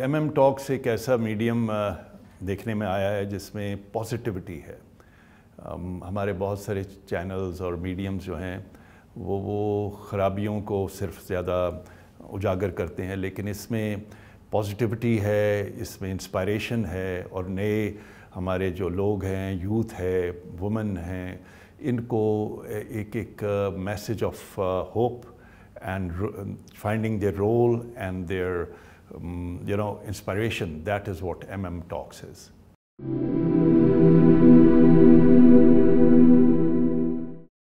M M talks एक ऐसा medium देखने में आया है जिसमें पॉजिटिविटी है हमारे बहुत सारे चैनल्स और मीडियम्स जो हैं वो वो ख़राबियों को सिर्फ ज़्यादा उजागर करते हैं लेकिन इसमें पॉजिटिविटी है इसमें इंस्पायरेशन है और नए हमारे जो लोग हैं यूथ है वुमेन हैं इनको एक एक message of hope and finding their role and their um, you know, inspiration, that is what MM Talks is.